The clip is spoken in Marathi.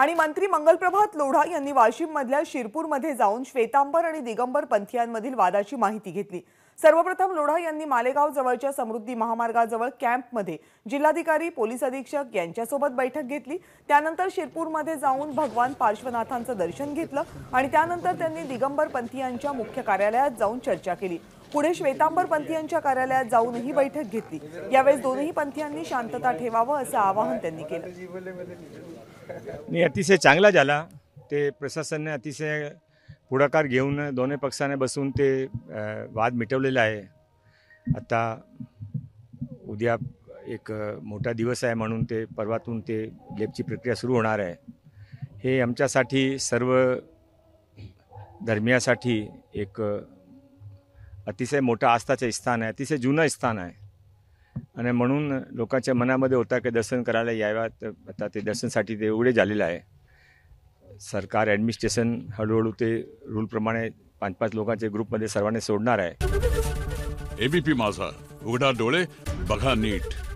आणि मंत्री मंगलप्रभात लोढा यांनी वाशिममधल्या शिरपूरमध्ये जाऊन श्वेतांबर आणि दिगंबर पंथियांमधील वादाची माहिती घेतली सर्वप्रथम लोढा यांनी मालेगाव जवळच्या समृद्धी महामार्गाजवळ कॅम्पमध्ये जिल्हाधिकारी पोलीस अधीक्षक यांच्यासोबत बैठक घेतली त्यानंतर शिरपूरमध्ये जाऊन भगवान पार्श्वनाथांचं दर्शन घेतलं आणि त्यानंतर त्यांनी दिगंबर पंथियांच्या मुख्य कार्यालयात जाऊन चर्चा केली पुढे श्वेतांबर पंथियांच्या कार्यालयात जाऊनही बैठक घेतली यावेळेस दोन्ही पंथियांनी शांतता ठेवावं असं आवाहन त्यांनी केलं नाही अतिशय चांगला झाला ते प्रशासनाने अतिशय पुढाकार घेऊन दोन्ही पक्षाने बसून ते वाद मिटवलेला आहे आता उद्या एक मोठा दिवस आहे म्हणून ते परवातून ते लेपची प्रक्रिया सुरू होणार आहे हे आमच्यासाठी सर्व धर्मियासाठी एक अतिशय मोठं आस्थाचं स्थान आहे अतिशय जुनं स्थान आहे आणि म्हणून लोकांच्या मनामध्ये होता की दर्शन करायला तर आता ते दर्शनसाठी ते एवढे झालेलं आहे सरकार ॲडमिनिस्ट्रेशन हळूहळू ते रूलप्रमाणे पाच पाच लोकांचे ग्रुपमध्ये सर्वांनी सोडणार आहे एबीपी माझा उघडा डोळे बघा नीट